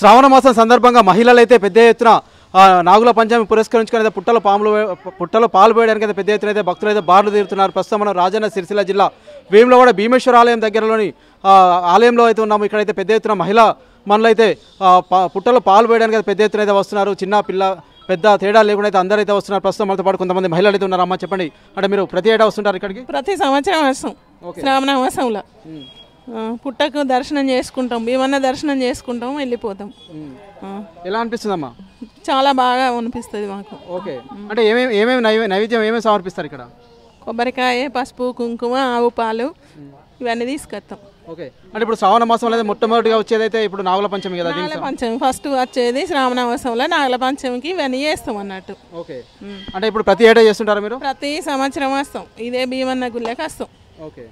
శ్రావణ మాసం సందర్భంగా మహిళలైతే పెద్ద ఎత్తున నాగుల పంచమి పురస్కరించుకుని అయితే పుట్టలు పాములు పుట్టలు పాలు పోయడానికి అయితే పెద్ద ఎత్తున అయితే భక్తులు అయితే బార్లు తీరుతున్నారు ప్రస్తుతం మనం రాజన్న సిరిసిల్ల జిల్లా కూడా భీమేశ్వర ఆలయం దగ్గరలోని ఆలయంలో అయితే ఉన్నాము ఇక్కడైతే పెద్ద ఎత్తున మహిళ మనలైతే పుట్టలు పాలు పోయడానికి అయితే పెద్ద ఎత్తున అయితే వస్తున్నారు చిన్న పిల్ల పెద్ద తేడా లేకుండా అయితే అందరూ అయితే వస్తున్నారు ప్రస్తుతం మనతో పాటు కొంతమంది మహిళలు అయితే అమ్మ చెప్పండి అంటే మీరు ప్రతి ఏడా వస్తుంటారు ఇక్కడికి ప్రతి సంవత్సరం వస్తాం శ్రావణ మాసంలో పుట్టకు దర్శనం చేసుకుంటాం భీమన్న దర్శనం చేసుకుంటాం వెళ్ళిపోతాం ఎలా అనిపిస్తుంది అమ్మా చాలా బాగా అనిపిస్తుంది మాకు ఓకే అంటే ఏమేమి ఏమేమి నైవేద్యం ఏమేమి సమర్పిస్తారు ఇక్కడ కొబ్బరికాయ పసుపు కుంకుమ ఆవు పాలు ఇవన్నీ తీసుకొస్తాం ఓకే అంటే ఇప్పుడు శ్రావణ మాసం అనేది మొట్టమొదటిగా వచ్చేది అయితే ఇప్పుడు నాగుల పంచమి కదా నాగుల పంచమి ఫస్ట్ వచ్చేది శ్రావణ మాసంలో నాగుల పంచమికి ఇవన్నీ చేస్తాం అన్నట్టు ఓకే అంటే ఇప్పుడు ప్రతి ఏటా చేస్తుంటారు మీరు ప్రతి సంవత్సరం వస్తాం ఇదే భీమన్న గుళ్ళకి వస్తాం ఓకే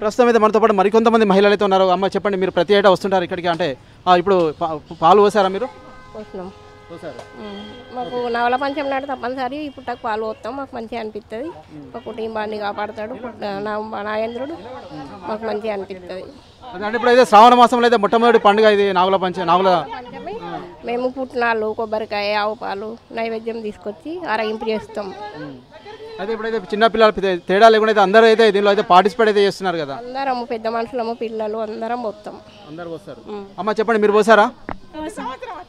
ప్రస్తుతం అయితే మనతో పాటు మరికొంతమంది మహిళలు అయితే ఉన్నారు అమ్మ చెప్పండి మీరు ప్రతి ఏటా వస్తుంటారు ఇక్కడికి అంటే ఇప్పుడు పాలు పోసారా మీరు మాకు నవల పంచం నాడు తప్పనిసరి ఇప్పుడు నాకు పాలు పోతాం మాకు మంచిగా అనిపిస్తుంది మా కుటుంబాన్ని కాపాడుతాడు నా నాయంద్రుడు మాకు మంచిగా అనిపిస్తుంది ఇప్పుడు అయితే శ్రావణ మాసంలో అయితే మొట్టమొదటి పండుగ ఇది నావల పంచ నావల మేము పుట్టినాళ్ళు కొబ్బరికాయ ఆవు పాలు నైవేద్యం తీసుకొచ్చి అరగింపు చేస్తాం అయితే ఇప్పుడైతే చిన్న పిల్లలు తేడా లేకుండా అయితే అందరూ అయితే దీనిలో అయితే పార్టిసిపేట్ అయితే చేస్తున్నారు కదా అందరం పెద్ద మనుషులము పిల్లలు అందరం పోతాం అందరు పోస్తారు అమ్మ చెప్పండి మీరు పోసారా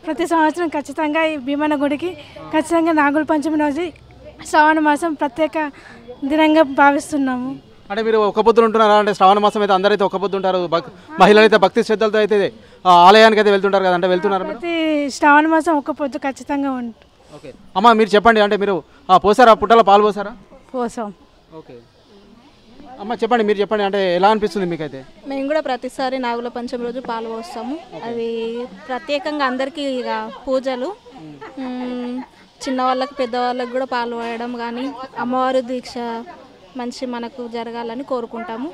ప్రతి సంవత్సరం ఖచ్చితంగా ఈ భీమన గుడికి ఖచ్చితంగా నాగుల పంచమి రోజు శ్రావణ మాసం ప్రత్యేక దినంగా భావిస్తున్నాము అంటే మీరు ఒక పొద్దు ఉంటున్నారా అంటే శ్రావణ మాసం అయితే అయితే ఒక పొద్దు ఉంటారు మహిళలు అయితే భక్తి శ్రద్ధలతో అయితే ఆలయానికి అయితే వెళ్తుంటారు కదా అంటే వెళ్తున్నారు ప్రతి శ్రావణ మాసం ఒక పొద్దు ఖచ్చితంగా ఉంటుంది అమ్మ మీరు చెప్పండి అంటే మీరు పోసారా పుట్టలో పాలు పోసారా పోసాం ఓకే అమ్మ చెప్పండి మీరు చెప్పండి అంటే ఎలా అనిపిస్తుంది మీకు అయితే మేము కూడా ప్రతిసారి నాగుల పంచమ రోజు పాలు పోస్తాము అది ప్రత్యేకంగా అందరికీ ఇక పూజలు చిన్న వాళ్ళకి పెద్దవాళ్ళకి కూడా పాలు పోయడం కానీ అమ్మవారి దీక్ష మంచి మనకు జరగాలని కోరుకుంటాము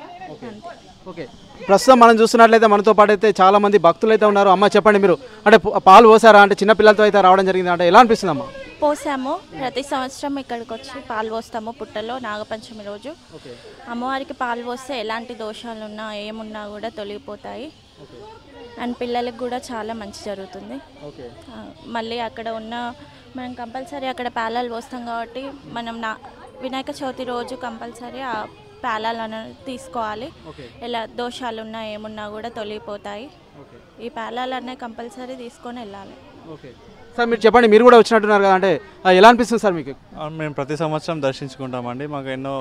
ఓకే ప్రస్తుతం మనం చూస్తున్నట్లయితే మనతో పాటు అయితే చాలా మంది భక్తులు అయితే ఉన్నారు అమ్మ చెప్పండి మీరు అంటే పాలు పోసారా అంటే చిన్న పిల్లలతో అయితే రావడం జరిగింది అంటే ఎలా అనిపిస్తుంది అమ్మా పోసాము ప్రతి సంవత్సరం ఇక్కడికి వచ్చి పాలు పోస్తాము పుట్టలో నాగపంచమి రోజు అమ్మవారికి పాలు పోస్తే ఎలాంటి దోషాలు ఉన్నా ఏమున్నా కూడా తొలగిపోతాయి అండ్ పిల్లలకు కూడా చాలా మంచి జరుగుతుంది మళ్ళీ అక్కడ ఉన్న మనం కంపల్సరీ అక్కడ పాలాలు పోస్తాం కాబట్టి మనం నా వినాయక చవితి రోజు కంపల్సరీ ప్యాలాలను తీసుకోవాలి ఎలా దోషాలు ఉన్నా ఏమున్నా కూడా తొలగిపోతాయి ఈ ప్యాలాలనే కంపల్సరీ తీసుకొని వెళ్ళాలి ఓకే సార్ మీరు చెప్పండి మీరు కూడా వచ్చినట్టున్నారు కదా అంటే ఎలా అనిపిస్తుంది సార్ మీకు మేము ప్రతి సంవత్సరం దర్శించుకుంటామండి మాకు ఎన్నో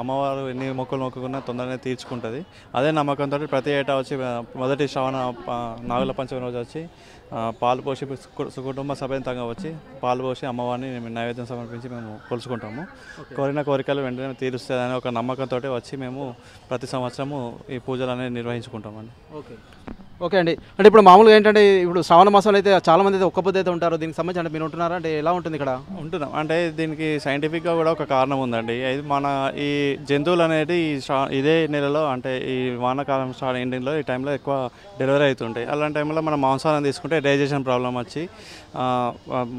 అమ్మవారు ఎన్ని మొక్కలు మొక్కుకున్నా తొందరనే తీర్చుకుంటుంది అదే నమ్మకంతో ప్రతి ఏటా వచ్చి మొదటి శ్రవణ నాగుల పంచమి రోజు వచ్చి పాలు పోసి కుటుంబ సభ్యంతంగా వచ్చి పాలు పోసి అమ్మవారిని మేము నైవేద్యం సమర్పించి మేము కొలుచుకుంటాము కోరిన కోరికలు వెంటనే తీరుస్తుందని ఒక నమ్మకంతో వచ్చి మేము ప్రతి సంవత్సరము ఈ పూజలు అనేవి నిర్వహించుకుంటామండి ఓకే ఓకే అండి అంటే ఇప్పుడు మామూలుగా ఏంటంటే ఇప్పుడు శ్రావణ మాసంలో అయితే చాలా మంది అయితే ఒక్క పొద్దు అయితే ఉంటారు దీనికి సంబంధించి అంటే మీరు ఉంటున్నారా అంటే ఎలా ఉంటుంది ఇక్కడ ఉంటున్నాం అంటే దీనికి సైంటిఫిక్గా కూడా ఒక కారణం ఉందండి ఇది మన ఈ జంతువులు అనేది ఈ ఇదే నెలలో అంటే ఈ వానాకాలం స్టార్ట్ ఎండింగ్లో ఈ టైంలో ఎక్కువ డెలివరీ అవుతుంటాయి అలాంటి టైంలో మనం మాంసాలను తీసుకుంటే డైజెషన్ ప్రాబ్లం వచ్చి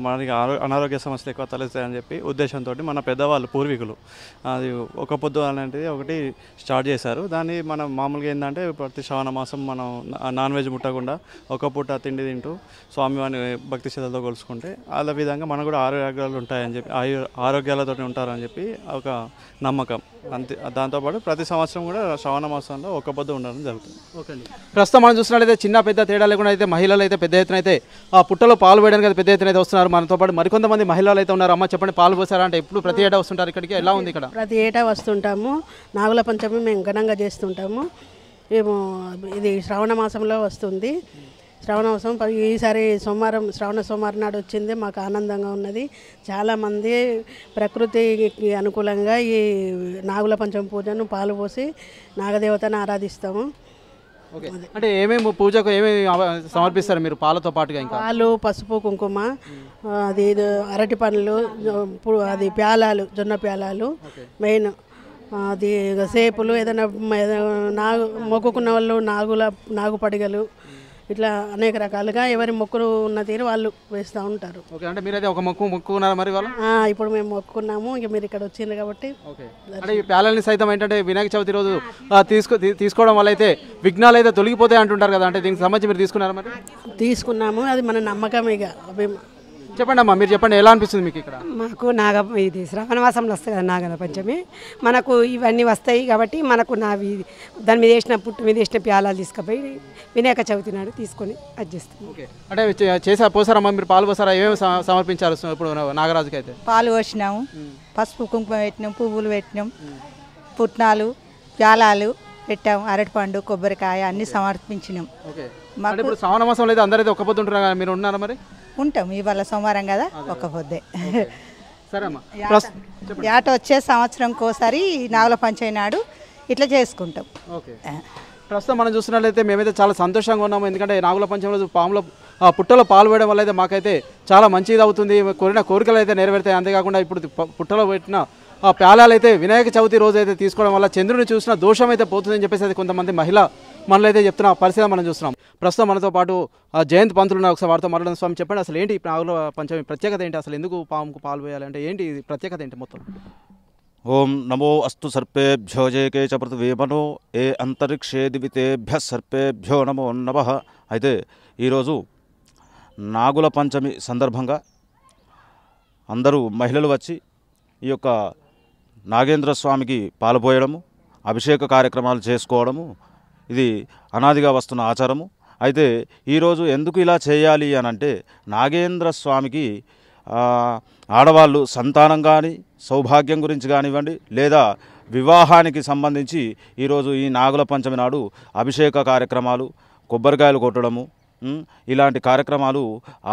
మనకి అనారోగ్య సమస్యలు ఎక్కువ తలెత్తాయని చెప్పి ఉద్దేశంతో మన పెద్దవాళ్ళు పూర్వీకులు అది ఒక పొద్దు అనేది ఒకటి స్టార్ట్ చేశారు దాన్ని మనం మామూలుగా ఏంటంటే ప్రతి శ్రావణ మాసం మనం నాన్ వెజ్ ముట్టకుండా ఒక పూట తిండి తింటూ స్వామివారిని భక్తి శ్రద్ధతో కొలుచుకుంటే అలా విధంగా మనం కూడా ఆరోగ్యాలు ఉంటాయని చెప్పి ఆయు ఆరోగ్యాలతో ఉంటారని చెప్పి ఒక నమ్మకం అంతే దాంతోపాటు ప్రతి సంవత్సరం కూడా శ్రవణ మాసంలో ఒక్క పొద్దు ఉండడం జరుగుతుంది ఓకే ప్రస్తుతం మనం చూసినట్లయితే చిన్న పెద్ద తేడా లేకుండా అయితే మహిళలు అయితే పెద్ద ఎత్తున అయితే ఆ పుట్టలో పాలు వేయడానికి అయితే పెద్ద ఎత్తున అయితే వస్తున్నారు మనతో పాటు మరికొంతమంది మహిళలు అయితే ఉన్నారు అమ్మ చెప్పండి పాలు పోసారా అంటే ఎప్పుడు ప్రతి ఏటా వస్తుంటారు ఇక్కడికి ఎలా ఉంది ఇక్కడ ప్రతి ఏటా వస్తుంటాము నాగుల పంచమి మేము ఘనంగా చేస్తుంటాము మేము ఇది శ్రావణ మాసంలో వస్తుంది శ్రవణ ఉత్సవం ఈసారి సోమవారం శ్రవణ సోమవారం నాడు వచ్చింది మాకు ఆనందంగా ఉన్నది చాలామంది ప్రకృతికి అనుకూలంగా ఈ నాగుల పంచమ పూజను పాలు పోసి నాగదేవతను ఆరాధిస్తాము అంటే ఏమేమి పూజకు ఏమేమి సమర్పిస్తారు మీరు పాలతో పాటుగా ఇంకా పాలు పసుపు కుంకుమ అది అరటి పండ్లు అది ప్యాలాలు జొన్న ప్యాలాలు మెయిన్ అది సేపులు ఏదైనా నాగు మొక్కుకున్న వాళ్ళు నాగుల నాగుపడిగలు ఇట్లా అనేక రకాలుగా ఎవరి మొక్కులు ఉన్న తీరు వాళ్ళు వేస్తూ ఉంటారు ఒక మొక్కు మొక్కున్నారు మరి ఇప్పుడు మేము మొక్కున్నాము ఇక మీరు ఇక్కడ వచ్చిండ్రు కాబట్టి ప్యాలెన్స్ ప్యాలెల్ని సైతం ఏంటంటే వినాయక చవితి రోజు తీసుకోవడం వల్ల అయితే విఘ్నాలు అయితే తొలగిపోతాయి అంటుంటారు కదా అంటే దీనికి సంబంధించి మీరు తీసుకున్నారా మరి తీసుకున్నాము అది మన నమ్మకం ఇక చెప్పండి అమ్మా మీరు చెప్పండి ఎలా అనిపిస్తుంది మీకు ఇక్కడ మాకు నాగ ఇది శ్రావణ మాసంలో వస్తుంది కదా నాగల పంచమి మనకు ఇవన్నీ వస్తాయి కాబట్టి మనకు నావి దాని మీద వేసిన పుట్టు మీద వేసిన ప్యాలాలు తీసుకుపోయి వినాయక చవితి నాడు తీసుకొని అది చేస్తాం ఓకే అంటే చేసా పోసారమ్మా మీరు పాలు పోసారా ఏమేమి సమర్పించాలి ఇప్పుడు నాగరాజుకి అయితే పాలు పోసినాము పసుపు కుంకుమ పెట్టినాం పువ్వులు పెట్టినాం పుట్నాలు ప్యాలాలు పెట్టాం అరటిపండు కొబ్బరికాయ అన్ని సమర్పించినాం మాకు శ్రావణ మాసంలో అయితే అందరైతే ఒక్క పొద్దు మీరు ఉన్నారా మరి ఉంటాం ఇవాళ సోమవారం కదా ఒక పొద్దే యాట వచ్చే సంవత్సరం కోసారి నాగుల పంచమి నాడు ఇట్లా చేసుకుంటాం ప్రస్తుతం మనం చూసినట్లయితే మేమైతే చాలా సంతోషంగా ఉన్నాము ఎందుకంటే నాగుల పంచంలో పాముల పుట్టలో పాల్పడడం వల్ల అయితే మాకైతే చాలా మంచిది అవుతుంది కోరిన కోరికలు అయితే నెరవేరుతాయి అంతేకాకుండా ఇప్పుడు పుట్టలో పెట్టిన ఆ ప్యాలాలు అయితే వినాయక చవితి రోజు అయితే తీసుకోవడం వల్ల చంద్రుని చూసిన దోషం అయితే పోతుందని చెప్పేసి అయితే కొంతమంది మహిళ మనలో అయితే చెప్తున్న పరిస్థితి మనం చూస్తున్నాం ప్రస్తుతం మనతో పాటు జయంత్ పంతులు ఉన్నారు ఒకసారి వారితో మరణ స్వామి చెప్పండి అసలు ఏంటి నాగుల పంచమి ప్రత్యేకత ఏంటి అసలు ఎందుకు పాముకు పాలు పోయాలంటే ఏంటి ప్రత్యేకత ఏంటి మొత్తం ఓం నమో అస్తు సర్పేభ్యో జయకే చ వేమనో ఏ అంతరిక్షే దివితేభ్య సర్పేభ్యో నమో నమ అయితే ఈరోజు నాగుల పంచమి సందర్భంగా అందరూ మహిళలు వచ్చి ఈ యొక్క నాగేంద్ర స్వామికి పాలుపోయడము అభిషేక కార్యక్రమాలు చేసుకోవడము ఇది అనాదిగా వస్తున్న ఆచారము అయితే ఈరోజు ఎందుకు ఇలా చేయాలి అని అంటే నాగేంద్ర స్వామికి ఆడవాళ్ళు సంతానం కానీ సౌభాగ్యం గురించి కానివ్వండి లేదా వివాహానికి సంబంధించి ఈరోజు ఈ నాగుల పంచమి నాడు అభిషేక కార్యక్రమాలు కొబ్బరికాయలు కొట్టడము ఇలాంటి కార్యక్రమాలు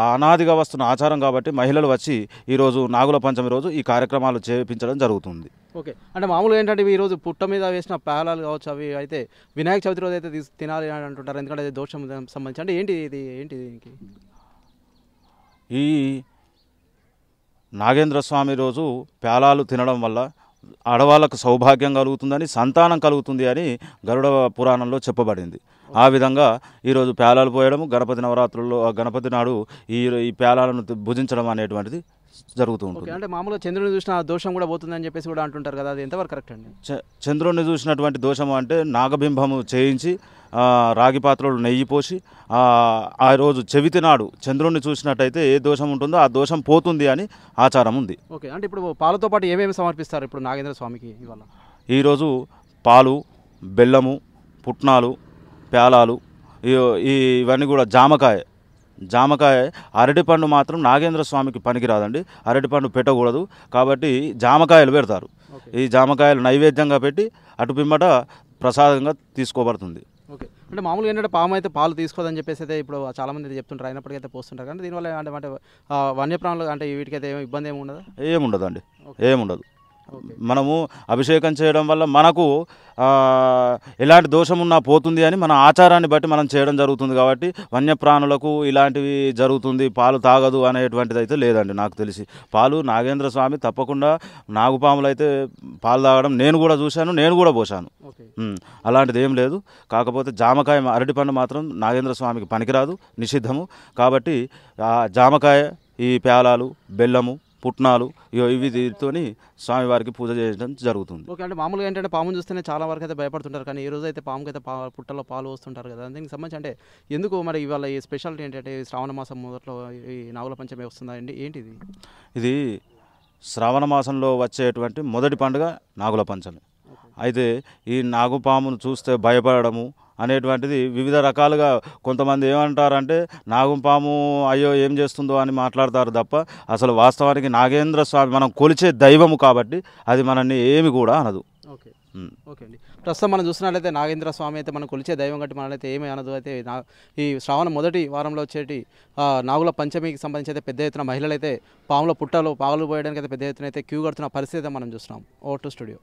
అనాదిగా వస్తున్న ఆచారం కాబట్టి మహిళలు వచ్చి ఈరోజు నాగుల పంచమి రోజు ఈ కార్యక్రమాలు చేపించడం జరుగుతుంది ఓకే అంటే మామూలుగా ఏంటంటే ఈరోజు పుట్ట మీద వేసిన పేలాలు కావచ్చు అవి అయితే వినాయక చవితి రోజు అయితే తినాలి అని అంటుంటారు ఎందుకంటే దోషం సంబంధించి అంటే ఏంటి ఇది ఏంటి దీనికి ఈ నాగేంద్ర స్వామి రోజు పేలాలు తినడం వల్ల ఆడవాళ్ళకు సౌభాగ్యం కలుగుతుందని సంతానం కలుగుతుంది అని గరుడ పురాణంలో చెప్పబడింది ఆ విధంగా ఈరోజు పేలాలు పోయడము గణపతి నవరాత్రుల్లో గణపతి నాడు ఈ ఈ పేలాలను భుజించడం అనేటువంటిది జరుగుతూ ఉంటుంది అంటే మామూలుగా చంద్రుని చూసిన దోషం కూడా పోతుందని చెప్పేసి కూడా అంటుంటారు కదా అది ఎంతవరకు కరెక్ట్ అండి చంద్రుని చూసినటువంటి దోషం అంటే నాగబింబము చేయించి రాగి పాత్రలు నెయ్యి పోసి ఆ రోజు చెవితి నాడు చంద్రుణ్ణి చూసినట్టయితే ఏ దోషం ఉంటుందో ఆ దోషం పోతుంది అని ఆచారం ఉంది ఓకే అంటే ఇప్పుడు పాలతో పాటు ఏమేమి సమర్పిస్తారు ఇప్పుడు నాగేంద్ర స్వామికి ఇవాళ ఈరోజు పాలు బెల్లము పుట్నాలు పేలాలు ఇవన్నీ కూడా జామకాయ జామకాయ అరటిపండు మాత్రం నాగేంద్ర స్వామికి పనికిరాదండి అరటిపండు పెట్టకూడదు కాబట్టి జామకాయలు పెడతారు ఈ జామకాయలు నైవేద్యంగా పెట్టి అటు పిమ్మట ప్రసాదంగా తీసుకోబడుతుంది ఓకే అంటే మామూలుగా ఏంటంటే పాము అయితే పాలు తీసుకోదని చెప్పేసి అయితే ఇప్పుడు చాలా మంది చెప్తుంటారు అయినప్పటికైతే పోస్తుంటారు కానీ దీనివల్ల అంటే అంటే వన్యప్రాణులు అంటే వీటికైతే ఏమి ఇబ్బంది ఏమి ఉండదు ఏముండదండి ఏముండదు మనము అభిషేకం చేయడం వల్ల మనకు ఎలాంటి దోషం ఉన్నా పోతుంది అని మన ఆచారాన్ని బట్టి మనం చేయడం జరుగుతుంది కాబట్టి వన్యప్రాణులకు ఇలాంటివి జరుగుతుంది పాలు తాగదు అనేటువంటిది అయితే లేదండి నాకు తెలిసి పాలు నాగేంద్ర స్వామి తప్పకుండా నాగుపాములు అయితే పాలు తాగడం నేను కూడా చూశాను నేను కూడా పోసాను అలాంటిది ఏం లేదు కాకపోతే జామకాయ అరటి పండు మాత్రం నాగేంద్ర స్వామికి పనికిరాదు నిషిద్ధము కాబట్టి జామకాయ ఈ పేలాలు బెల్లము పుట్నాలు ఇవి దీనితోని స్వామివారికి పూజ చేయడం జరుగుతుంది ఓకే అంటే మామూలుగా ఏంటంటే పాము చూస్తేనే చాలా వరకు అయితే భయపడుతుంటారు కానీ ఈ రోజు అయితే పాముకి అయితే పుట్టలో పాలు వస్తుంటారు కదా దానికి సంబంధించి అంటే ఎందుకు మరి ఇవాళ ఈ స్పెషాలిటీ ఏంటంటే శ్రావణ మాసం మొదట్లో ఈ నాగుల పంచమి వస్తుందా అండి ఏంటిది ఇది శ్రావణ మాసంలో వచ్చేటువంటి మొదటి పండుగ నాగుల పంచమి అయితే ఈ నాగుపామును చూస్తే భయపడము అనేటువంటిది వివిధ రకాలుగా కొంతమంది ఏమంటారంటే నాగుపాము అయ్యో ఏం చేస్తుందో అని మాట్లాడతారు తప్ప అసలు వాస్తవానికి నాగేంద్ర స్వామి మనం కొలిచే దైవము కాబట్టి అది మనల్ని ఏమి కూడా అనదు ఓకే ఓకే అండి ప్రస్తుతం మనం చూసినట్లయితే నాగేంద్ర స్వామి అయితే మనం కొలిచే దైవం గట్టి అయితే ఏమీ అనదు అయితే ఈ శ్రావణ మొదటి వారంలో వచ్చేటి నాగుల పంచమికి సంబంధించి అయితే పెద్ద ఎత్తున మహిళలు అయితే పాముల పుట్టలు పావులు పోయడానికి అయితే పెద్ద ఎత్తున అయితే క్యూ కడుతున్న పరిస్థితి మనం చూస్తున్నాం ఓ టూ స్టూడియో